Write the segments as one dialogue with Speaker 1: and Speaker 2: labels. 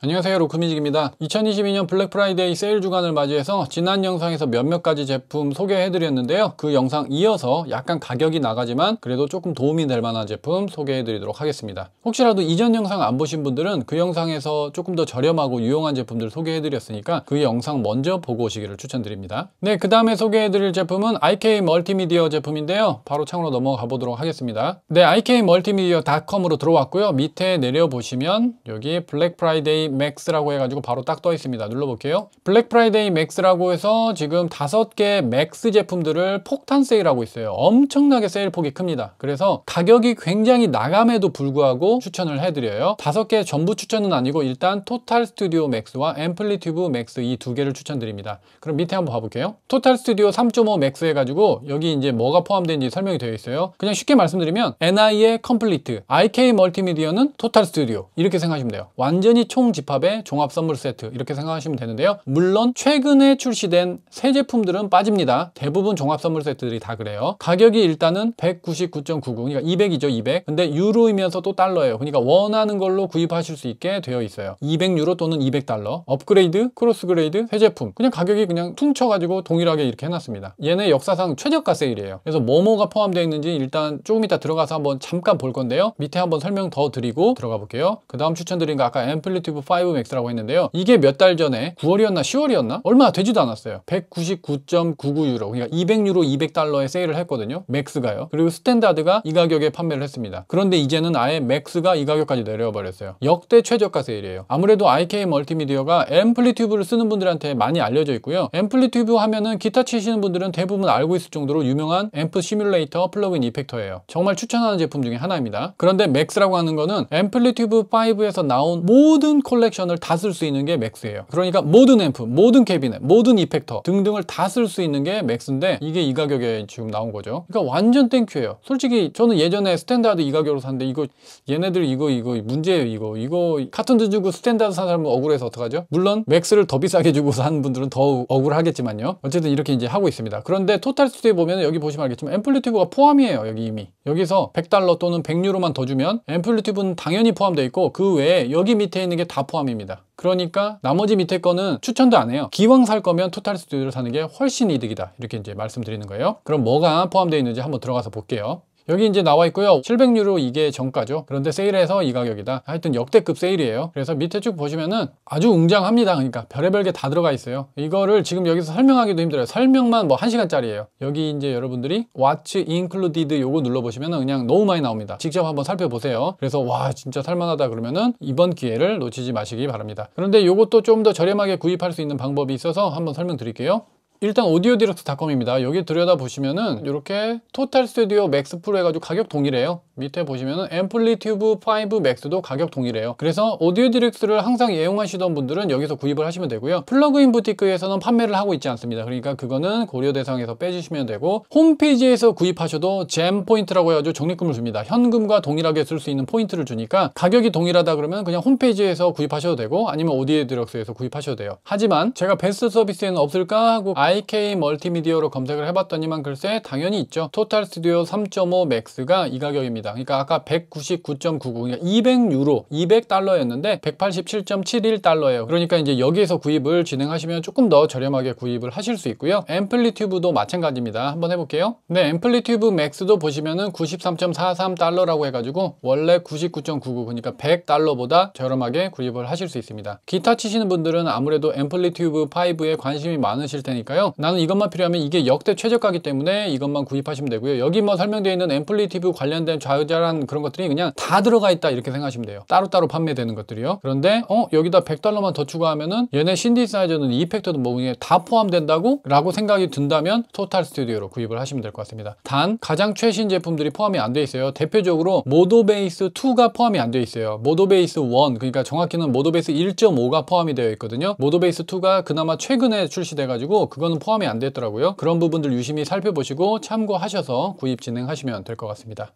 Speaker 1: 안녕하세요 로크뮤직입니다 2022년 블랙프라이데이 세일 주간을 맞이해서 지난 영상에서 몇몇 가지 제품 소개해드렸는데요 그 영상 이어서 약간 가격이 나가지만 그래도 조금 도움이 될 만한 제품 소개해드리도록 하겠습니다 혹시라도 이전 영상 안 보신 분들은 그 영상에서 조금 더 저렴하고 유용한 제품들 소개해드렸으니까 그 영상 먼저 보고 오시기를 추천드립니다 네그 다음에 소개해드릴 제품은 IK 멀티미디어 제품인데요 바로 창으로 넘어가 보도록 하겠습니다 네 IK 멀티미디어 닷컴으로 들어왔고요 밑에 내려보시면 여기 블랙프라이데이 맥스라고 해가지고 바로 딱 떠 있습니다. 눌러볼게요. 블랙 프라이데이 맥스라고 해서 지금 다섯 개 맥스 제품들을 폭탄 세일하고 있어요. 엄청나게 세일 폭이 큽니다. 그래서 가격이 굉장히 나감에도 불구하고 추천을 해드려요. 다섯 개 전부 추천은 아니고 일단 토탈 스튜디오 맥스와 앰플리튜브 맥스 이 두 개를 추천드립니다. 그럼 밑에 한번 봐볼게요. 토탈 스튜디오 3.5 맥스 해가지고 여기 이제 뭐가 포함된지 설명이 되어 있어요. 그냥 쉽게 말씀드리면 NI의 컴플리트, IK 멀티미디어는 토탈 스튜디오 이렇게 생각하시면 돼요. 완전히 총 집합의 종합 선물 세트 이렇게 생각하시면 되는데요. 물론 최근에 출시된 새 제품들은 빠집니다. 대부분 종합 선물 세트들이 다 그래요. 가격이 일단은 199.99 그러니까 200이죠 200 근데 유로이면서또 달러예요. 그러니까 원하는 걸로 구입하실 수 있게 되어 있어요. 200유로 또는 200달러 업그레이드, 크로스그레이드, 새 제품 그냥 가격이 그냥 퉁쳐가지고 동일하게 이렇게 해놨습니다. 얘네 역사상 최저가 세일이에요. 그래서 뭐뭐가 포함되어 있는지 일단 조금 이따 들어가서 한번 잠깐 볼 건데요. 밑에 한번 설명 더 드리고 들어가 볼게요. 그 다음 추천드린 거 아까 앰플리튜브 5 맥스라고 했는데요. 이게 몇 달 전에 9월이었나 10월이었나? 얼마 되지도 않았어요. 199.99유로 그러니까 200유로 200달러에 세일을 했거든요. 맥스가요. 그리고 스탠다드가 이 가격에 판매를 했습니다. 그런데 이제는 아예 맥스가 이 가격까지 내려와 버렸어요. 역대 최저가 세일이에요. 아무래도 IK 멀티미디어가 앰플리튜브를 쓰는 분들한테 많이 알려져 있고요. 앰플리튜브 하면은 기타 치시는 분들은 대부분 알고 있을 정도로 유명한 앰프 시뮬레이터 플러그인 이펙터예요. 정말 추천하는 제품 중에 하나입니다. 그런데 맥스라고 하는 거는 앰플리튜브 5에서 나온 모든 콜 컬렉션을 다 쓸 수 있는 게 맥스예요 그러니까 모든 앰프, 모든 캐비넷, 모든 이펙터 등등을 다 쓸 수 있는 게 맥스인데 이게 이 가격에 지금 나온 거죠 그러니까 완전 땡큐예요 솔직히 저는 예전에 스탠다드 이 가격으로 샀는데 이거 얘네들 이거 이거 문제예요 이거 이거 카톤드 주고 스탠다드 산 사람은 억울해서 어떡하죠? 물론 맥스를 더 비싸게 주고 산 분들은 더 억울하겠지만요 어쨌든 이렇게 이제 하고 있습니다 그런데 토탈 스튜디오 보면 여기 보시면 알겠지만 앰플리튜브가 포함이에요 여기 이미 여기서 100달러 또는 100유로만 더 주면 앰플리튜브는 당연히 포함되어 있고 그 외에 여기 밑에 있는 게다 포함입니다. 그러니까 나머지 밑에 거는 추천도 안 해요. 기왕 살 거면 토탈 스튜디오를 사는 게 훨씬 이득이다. 이렇게 이제 말씀드리는 거예요. 그럼 뭐가 포함되어 있는지 한번 들어가서 볼게요. 여기 이제 나와 있고요 700유로 이게 정가죠 그런데 세일해서 이 가격이다 하여튼 역대급 세일이에요 그래서 밑에 쭉 보시면은 아주 웅장합니다 그러니까 별의별 게 다 들어가 있어요 이거를 지금 여기서 설명하기도 힘들어요 설명만 뭐 1시간짜리예요 여기 이제 여러분들이 Watch Included 요거 눌러보시면은 그냥 너무 많이 나옵니다 직접 한번 살펴보세요 그래서 와 진짜 살만하다 그러면은 이번 기회를 놓치지 마시기 바랍니다 그런데 요것도 좀 더 저렴하게 구입할 수 있는 방법이 있어서 한번 설명드릴게요 일단 오디오 디렉트 닷컴입니다. 여기 들여다보시면은 이렇게 토탈 스튜디오 맥스 프로 해가지고 가격 동일해요. 밑에 보시면 앰플리튜브 5 맥스도 가격 동일해요 그래서 오디오 디렉스를 항상 애용하시던 분들은 여기서 구입을 하시면 되고요 플러그인 부티크에서는 판매를 하고 있지 않습니다 그러니까 그거는 고려 대상에서 빼주시면 되고 홈페이지에서 구입하셔도 잼 포인트라고 해가지고 적립금을 줍니다 현금과 동일하게 쓸 수 있는 포인트를 주니까 가격이 동일하다 그러면 그냥 홈페이지에서 구입하셔도 되고 아니면 오디오 디렉스에서 구입하셔도 돼요 하지만 제가 베스트 서비스에는 없을까 하고 IK 멀티미디어로 검색을 해봤더니만 글쎄 당연히 있죠 토탈 스튜디오 3.5 맥스가 이 가격입니다 겁니다. 그러니까 아까 199.99 그러니까 200유로 200달러였는데 187.71달러예요. 그러니까 이제 여기에서 구입을 진행하시면 조금 더 저렴하게 구입을 하실 수 있고요. 앰플리튜브도 마찬가지입니다. 한번 해볼게요. 네, 앰플리튜브 맥스도 보시면은 93.43달러라고 해가지고 원래 99.99 그러니까 100달러보다 저렴하게 구입을 하실 수 있습니다. 기타 치시는 분들은 아무래도 앰플리튜브 5에 관심이 많으실 테니까요. 나는 이것만 필요하면 이게 역대 최저가기 때문에 이것만 구입하시면 되고요. 여기 뭐 설명되어 있는 앰플리튜브 관련된 좌 과자란 그런 것들이 그냥 다 들어가 있다 이렇게 생각하시면 돼요. 따로따로 판매되는 것들이요. 그런데 어 여기다 100달러만 더 추가하면은 얘네 신디사이저는 이펙터든 뭐든 다 포함된다고 라고 생각이 든다면 토탈 스튜디오로 구입을 하시면 될 것 같습니다. 단 가장 최신 제품들이 포함이 안 돼 있어요. 대표적으로 모도베이스 2가 포함이 안 돼 있어요. 모도베이스 1 그러니까 정확히는 모도베이스 1.5가 포함이 되어 있거든요. 모도베이스 2가 그나마 최근에 출시돼 가지고 그거는 포함이 안 됐더라고요. 그런 부분들 유심히 살펴보시고 참고하셔서 구입 진행하시면 될 것 같습니다.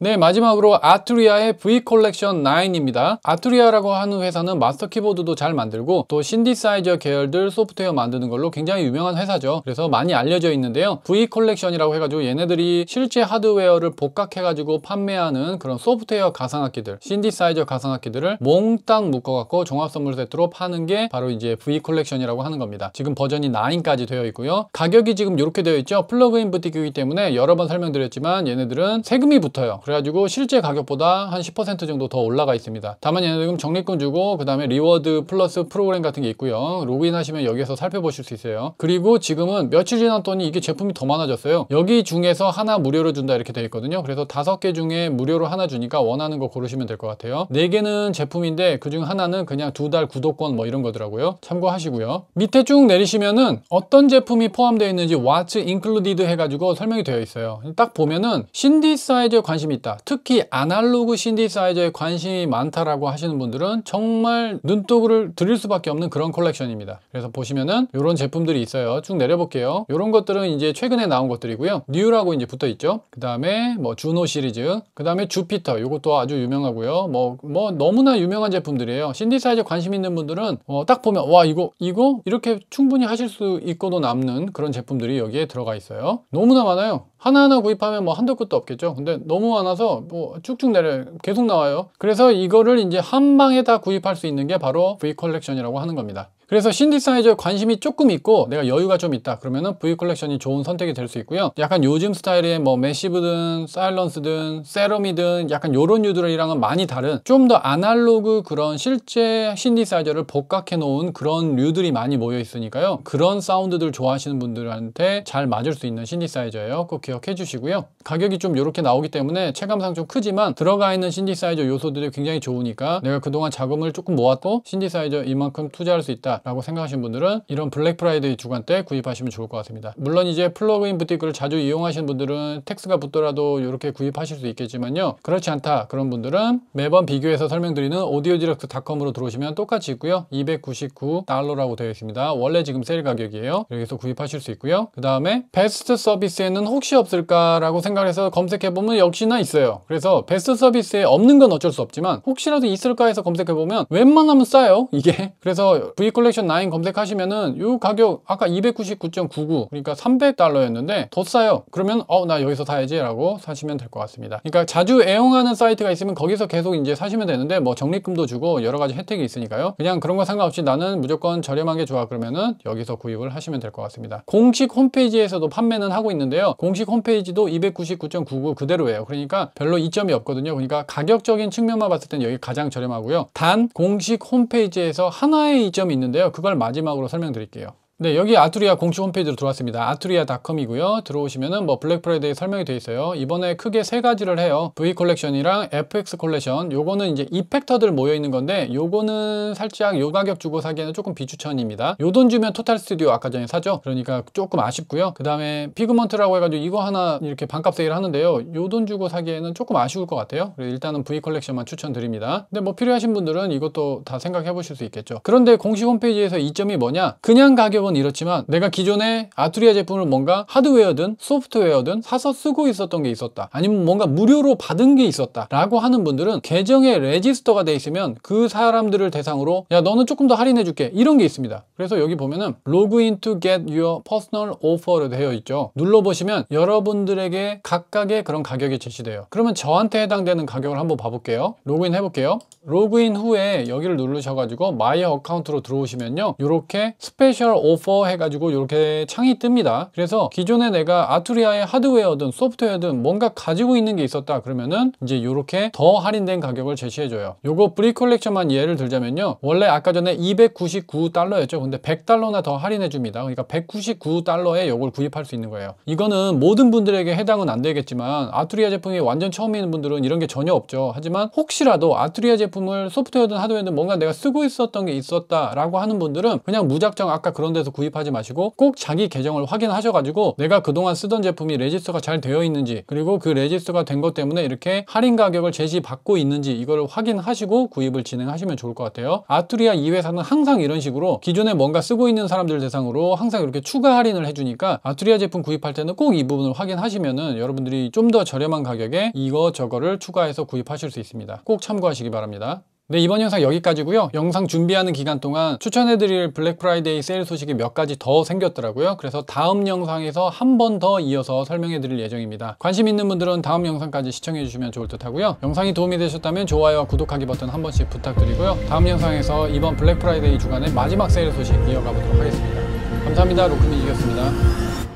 Speaker 1: 네 마지막으로 아투리아의 V 컬렉션 9입니다 아투리아라고 하는 회사는 마스터 키보드도 잘 만들고 또 신디사이저 계열들 소프트웨어 만드는 걸로 굉장히 유명한 회사죠 그래서 많이 알려져 있는데요 V 컬렉션이라고 해가지고 얘네들이 실제 하드웨어를 복각해가지고 판매하는 그런 소프트웨어 가상악기들 신디사이저 가상악기들을 몽땅 묶어갖고 종합선물 세트로 파는 게 바로 이제 V 컬렉션이라고 하는 겁니다 지금 버전이 9까지 되어 있고요 가격이 지금 이렇게 되어 있죠 플러그인 부티크이기 때문에 여러 번 설명드렸지만 얘네들은 세금이 붙어요 그래가지고 실제 가격보다 한 10% 정도 더 올라가 있습니다 다만 얘네 지금 적립금 주고 그 다음에 리워드 플러스 프로그램 같은 게 있고요 로그인 하시면 여기에서 살펴보실 수 있어요 그리고 지금은 며칠 지났더니 이게 제품이 더 많아졌어요 여기 중에서 하나 무료로 준다 이렇게 되어 있거든요 그래서 다섯 개 중에 무료로 하나 주니까 원하는 거 고르시면 될 것 같아요 네개는 제품인데 그 중 하나는 그냥 두 달 구독권 뭐 이런 거더라고요 참고하시고요 밑에 쭉 내리시면은 어떤 제품이 포함되어 있는지 What's Included 해가지고 설명이 되어 있어요 딱 보면은 신디사이즈에 관심이 있다 특히 아날로그 신디사이저에 관심이 많다라고 하시는 분들은 정말 눈독을 들일 수밖에 없는 그런 컬렉션입니다 그래서 보시면은 이런 제품들이 있어요 쭉 내려볼게요 이런 것들은 이제 최근에 나온 것들이고요 뉴라고 이제 붙어 있죠 그 다음에 뭐 주노 시리즈 그 다음에 주피터 이것도 아주 유명하고요 뭐, 뭐 너무나 유명한 제품들이에요 신디사이저 관심 있는 분들은 어, 딱 보면 와 이거 이거 이렇게 충분히 하실 수 있고도 남는 그런 제품들이 여기에 들어가 있어요 너무나 많아요 하나하나 구입하면 뭐 한도 끝도 없겠죠 근데 너무 많아 나서 뭐 쭉쭉 내려 계속 나와요. 그래서 이거를 이제 한 방에 다 구입할 수 있는 게 바로 V 컬렉션이라고 하는 겁니다. 그래서 신디사이저에 관심이 조금 있고 내가 여유가 좀 있다 그러면은 V 컬렉션이 좋은 선택이 될 수 있고요 약간 요즘 스타일의 뭐 메시브든 사일런스든 세럼이든 약간 요런 류들이랑은 많이 다른 좀 더 아날로그 그런 실제 신디사이저를 복각해 놓은 그런 류들이 많이 모여 있으니까요 그런 사운드들 좋아하시는 분들한테 잘 맞을 수 있는 신디사이저예요 꼭 기억해 주시고요 가격이 좀 이렇게 나오기 때문에 체감상 좀 크지만 들어가 있는 신디사이저 요소들이 굉장히 좋으니까 내가 그동안 자금을 조금 모았고 신디사이저 이만큼 투자할 수 있다 라고 생각하시는 분들은 이런 블랙 프라이데이 주간 때 구입하시면 좋을 것 같습니다 물론 이제 플러그인 부티크를 자주 이용하시는 분들은 텍스가 붙더라도 이렇게 구입하실 수 있겠지만요 그렇지 않다 그런 분들은 매번 비교해서 설명드리는 오디오디렉스닷컴으로 들어오시면 똑같이 있고요 299달러라고 되어 있습니다 원래 지금 세일 가격이에요 여기서 구입하실 수 있고요 그 다음에 베스트 서비스에는 혹시 없을까라고 생각해서 검색해보면 역시나 있어요 그래서 베스트 서비스에 없는 건 어쩔 수 없지만 혹시라도 있을까 해서 검색해보면 웬만하면 싸요 이게 그래서 브이클 컬렉션 9 검색하시면은 요 가격 아까 299.99 그러니까 300달러였는데 더 싸요. 그러면 어 나 여기서 사야지 라고 사시면 될 것 같습니다. 그러니까 자주 애용하는 사이트가 있으면 거기서 계속 이제 사시면 되는데 뭐 적립금도 주고 여러 가지 혜택이 있으니까요. 그냥 그런 거 상관없이 나는 무조건 저렴한 게 좋아 그러면은 여기서 구입을 하시면 될 것 같습니다. 공식 홈페이지에서도 판매는 하고 있는데요. 공식 홈페이지도 299.99 그대로예요. 그러니까 별로 이점이 없거든요. 그러니까 가격적인 측면만 봤을 땐 여기 가장 저렴하고요. 단 공식 홈페이지에서 하나의 이점이 있는데 있는데요. 그걸 마지막으로 설명드릴게요. 네, 여기 아트리아 공식 홈페이지로 들어왔습니다. 아투리아닷컴이고요. 들어오시면은 뭐 블랙 프라이데이 설명이 되어 있어요. 이번에 크게 세 가지를 해요. V 컬렉션이랑 FX 컬렉션. 요거는 이제 이펙터들 모여 있는 건데 요거는 살짝 요 가격 주고 사기에는 조금 비추천입니다. 요 돈 주면 토탈 스튜디오 아까 전에 사죠. 그러니까 조금 아쉽고요. 그다음에 피그먼트라고 해 가지고 이거 하나 이렇게 반값 세일 하는데요. 요 돈 주고 사기에는 조금 아쉬울 것 같아요. 그래서 일단은 V 컬렉션만 추천드립니다. 근데 뭐 필요하신 분들은 이것도 다 생각해 보실 수 있겠죠. 그런데 공식 홈페이지에서 이점이 뭐냐? 그냥 가격 번 이렇지만 내가 기존에 아투리아 제품을 뭔가 하드웨어든 소프트웨어든 사서 쓰고 있었던 게 있었다 아니면 뭔가 무료로 받은 게 있었다 라고 하는 분들은 계정에 레지스터가 돼 있으면 그 사람들을 대상으로 야 너는 조금 더 할인해 줄게 이런 게 있습니다 그래서 여기 보면은 로그인 to get your personal offer로 되어 있죠 눌러보시면 여러분들에게 각각의 그런 가격이 제시돼요 그러면 저한테 해당되는 가격을 한번 봐볼게요 로그인 해볼게요 로그인 후에 여기를 누르셔가지고 마이 어카운트로 들어오시면요 이렇게 스페셜 오 오퍼 해가지고 이렇게 창이 뜹니다. 그래서 기존에 내가 아투리아의 하드웨어든 소프트웨어든 뭔가 가지고 있는 게 있었다 그러면은 이제 이렇게 더 할인된 가격을 제시해줘요. 요거 브리 컬렉션만 예를 들자면요. 원래 아까 전에 299달러였죠. 근데 100달러나 더 할인해줍니다. 그러니까 199달러에 요걸 구입할 수 있는 거예요. 이거는 모든 분들에게 해당은 안 되겠지만 아투리아 제품이 완전 처음인 분들은 이런 게 전혀 없죠. 하지만 혹시라도 아투리아 제품을 소프트웨어든 하드웨어든 뭔가 내가 쓰고 있었던 게 있었다라고 하는 분들은 그냥 무작정 아까 그런 데서 데서 구입하지 마시고 꼭 자기 계정을 확인하셔가지고 내가 그동안 쓰던 제품이 레지스터가 잘 되어 있는지 그리고 그 레지스터가 된 것 때문에 이렇게 할인 가격을 제시받고 있는지 이거를 확인하시고 구입을 진행하시면 좋을 것 같아요 아트리아이 회사는 항상 이런 식으로 기존에 뭔가 쓰고 있는 사람들 대상으로 항상 이렇게 추가 할인을 해주니까 아트리아 제품 구입할 때는 꼭 이 부분을 확인하시면은 여러분들이 좀 더 저렴한 가격에 이거 저거를 추가해서 구입하실 수 있습니다 꼭 참고하시기 바랍니다 네 이번 영상 여기까지고요 영상 준비하는 기간 동안 추천해드릴 블랙프라이데이 세일 소식이 몇 가지 더 생겼더라고요 그래서 다음 영상에서 한 번 더 이어서 설명해드릴 예정입니다 관심 있는 분들은 다음 영상까지 시청해주시면 좋을 듯 하고요 영상이 도움이 되셨다면 좋아요와 구독하기 버튼 한 번씩 부탁드리고요 다음 영상에서 이번 블랙프라이데이 주간의 마지막 세일 소식 이어가보도록 하겠습니다 감사합니다 로크민이었습니다